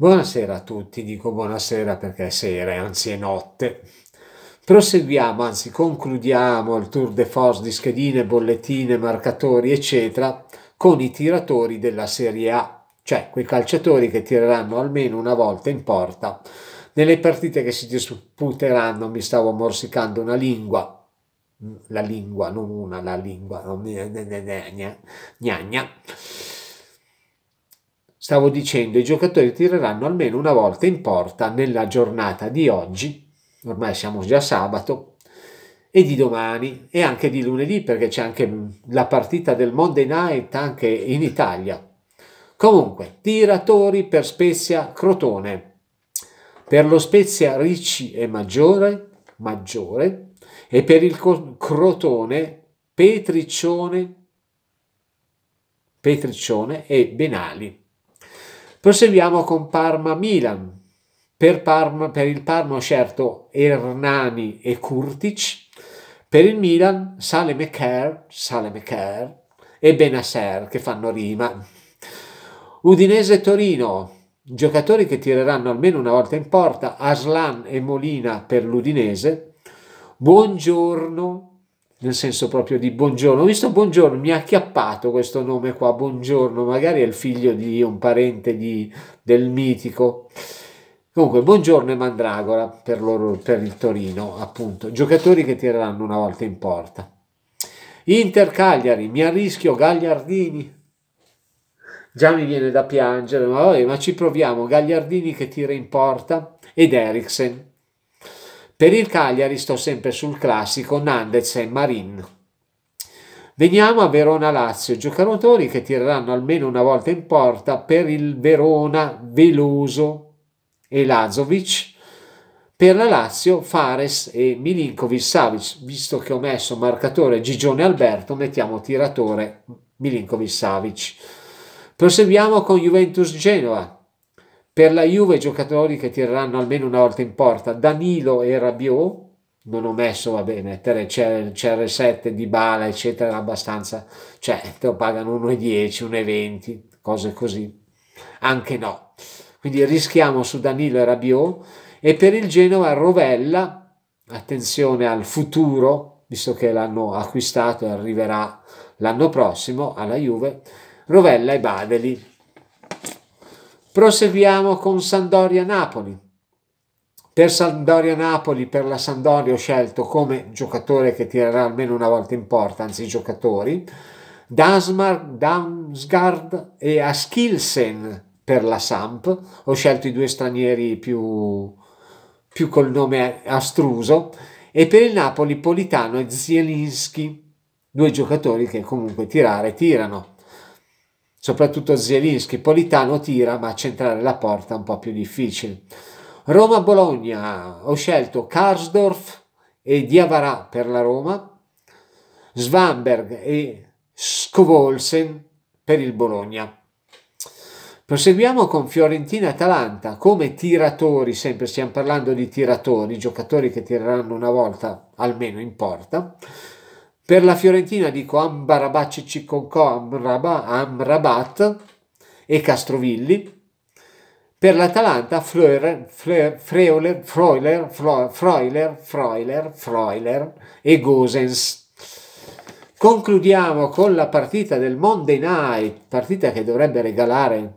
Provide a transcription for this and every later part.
Buonasera a tutti, dico buonasera perché è sera, anzi è notte. Proseguiamo, anzi concludiamo il tour de force di schedine, bollettine, marcatori, eccetera, con i tiratori della Serie A, cioè quei calciatori che tireranno almeno una volta in porta nelle partite che si disputeranno. Mi stavo morsicando una lingua, la lingua, non una, la lingua, gnagna. Stavo dicendo, i giocatori tireranno almeno una volta in porta nella giornata di oggi, ormai siamo già sabato, e di domani e anche di lunedì perché c'è anche la partita del Monday Night anche in Italia. Comunque, tiratori per Spezia Crotone. Per lo Spezia Ricci e Maggiore, Maggiore e per il Crotone Petriccione, Petriccione e Benali. Proseguiamo con Parma-Milan. Per, Parma, per il Parma ho scelto Hernani e Kurtic. Per il Milan Sale Mekker, Sale Mekker e Benasser che fanno rima. Udinese-Torino. Giocatori che tireranno almeno una volta in porta. Aslan e Molina per l'Udinese. Buongiorno nel senso proprio di buongiorno. Ho visto buongiorno, mi ha acchiappato questo nome qua, buongiorno, magari è il figlio di un parente di, del mitico. Comunque, buongiorno e Mandragora per, loro, per il Torino, appunto. Giocatori che tireranno una volta in porta. Inter Cagliari, mi arrischio Gagliardini. Già mi viene da piangere, ma, vabbè, ma ci proviamo. Gagliardini che tira in porta ed Eriksen per il Cagliari sto sempre sul classico Nandez e Marin. Veniamo a Verona-Lazio, giocatori che tireranno almeno una volta in porta per il Verona Veloso e Lazovic, per la Lazio Fares e Milinkovic Savic, visto che ho messo marcatore Gigione Alberto, mettiamo tiratore Milinkovic Savic. Proseguiamo con Juventus Genova, per la Juve giocatori che tireranno almeno una volta in porta, Danilo e Rabiot, non ho messo, vabbè, mettere CR7 di Bala, eccetera, abbastanza, cioè te lo pagano 1,10, 1,20, cose così. Anche no. Quindi rischiamo su Danilo e Rabiot e per il Genova Rovella, attenzione al futuro, visto che l'hanno acquistato e arriverà l'anno prossimo alla Juve, Rovella e Badeli Proseguiamo con Sandoria Napoli. Per Sandoria Napoli, per la Sandoria ho scelto come giocatore che tirerà almeno una volta in porta, anzi i giocatori, Dasmar, Damsgaard e Askilsen per la Samp. Ho scelto i due stranieri più, più col nome astruso. E per il Napoli, Politano e Zielinski, due giocatori che comunque tirare tirano soprattutto Zielinski. Politano tira, ma centrare la porta è un po' più difficile. Roma-Bologna, ho scelto Karsdorf e Diavarà per la Roma, Svanberg e Scovolsen per il Bologna. Proseguiamo con Fiorentina-Atalanta, come tiratori, sempre stiamo parlando di tiratori, giocatori che tireranno una volta almeno in porta. Per la Fiorentina dico Ambarabacci Cicconco Amraba, Amrabat e Castrovilli. Per l'Atalanta Fleurer, Fleurer, Freuler, Freuler, Freuler, Freuler, Freuler e Gosens. Concludiamo con la partita del Monday Night, partita che dovrebbe regalare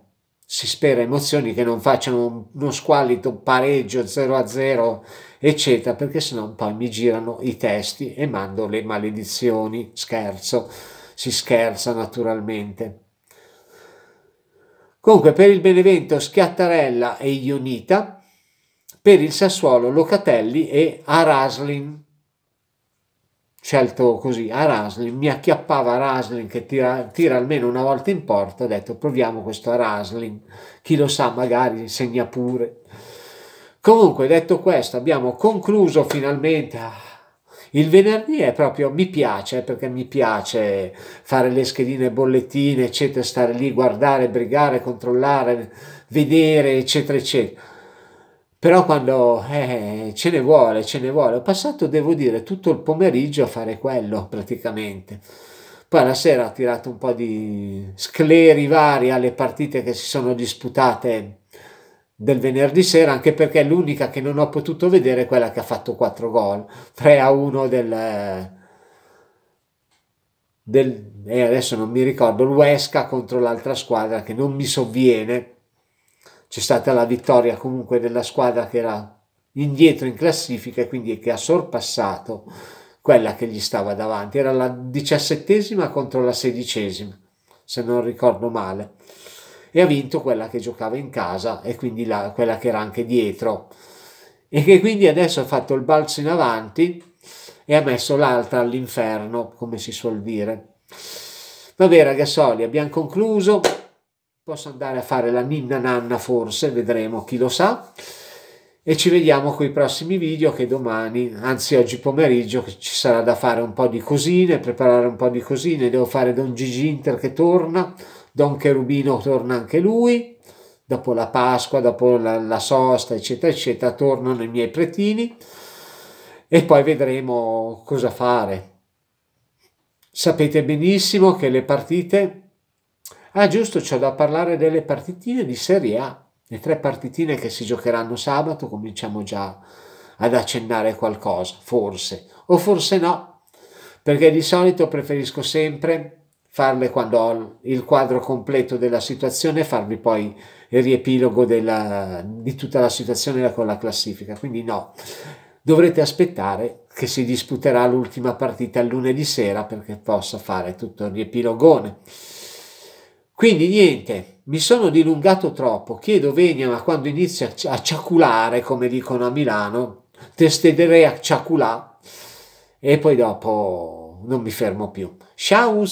si spera emozioni che non facciano uno squallido pareggio 0 a 0 eccetera perché sennò poi mi girano i testi e mando le maledizioni scherzo si scherza naturalmente comunque per il Benevento Schiattarella e Ionita per il Sassuolo Locatelli e Araslin scelto così a Raslin, mi acchiappava Raslin che tira, tira, almeno una volta in porta, ho detto proviamo questo a Raslin, chi lo sa magari segna pure. Comunque detto questo abbiamo concluso finalmente, ah, il venerdì è proprio mi piace perché mi piace fare le schedine bollettine eccetera, stare lì, guardare, brigare, controllare, vedere eccetera eccetera però quando eh, ce ne vuole, ce ne vuole, ho passato, devo dire, tutto il pomeriggio a fare quello praticamente. Poi la sera ho tirato un po' di scleri vari alle partite che si sono disputate del venerdì sera, anche perché l'unica che non ho potuto vedere è quella che ha fatto 4 gol, 3 a 1 del... del e eh, adesso non mi ricordo, il Huesca contro l'altra squadra che non mi sovviene, c'è stata la vittoria comunque della squadra che era indietro in classifica e quindi che ha sorpassato quella che gli stava davanti. Era la diciassettesima contro la sedicesima, se non ricordo male. E ha vinto quella che giocava in casa e quindi la, quella che era anche dietro. E che quindi adesso ha fatto il balzo in avanti e ha messo l'altra all'inferno, come si suol dire. Vabbè ragazzoli, abbiamo concluso. Posso andare a fare la ninna nanna forse, vedremo, chi lo sa. E ci vediamo con i prossimi video che domani, anzi oggi pomeriggio, ci sarà da fare un po' di cosine, preparare un po' di cosine. Devo fare Don Gigi Inter che torna, Don Cherubino torna anche lui, dopo la Pasqua, dopo la, la sosta, eccetera, eccetera, tornano i miei pretini e poi vedremo cosa fare. Sapete benissimo che le partite Ah, giusto, c'è da parlare delle partitine di Serie A. Le tre partitine che si giocheranno sabato, cominciamo già ad accennare qualcosa, forse, o forse no, perché di solito preferisco sempre farle quando ho il quadro completo della situazione e farvi poi il riepilogo della, di tutta la situazione con la classifica. Quindi no, dovrete aspettare che si disputerà l'ultima partita lunedì sera perché possa fare tutto il riepilogone. Quindi niente, mi sono dilungato troppo, chiedo venia, ma quando inizia a ciaculare, come dicono a Milano, testederei a ciaculà e poi dopo non mi fermo più. Ciao!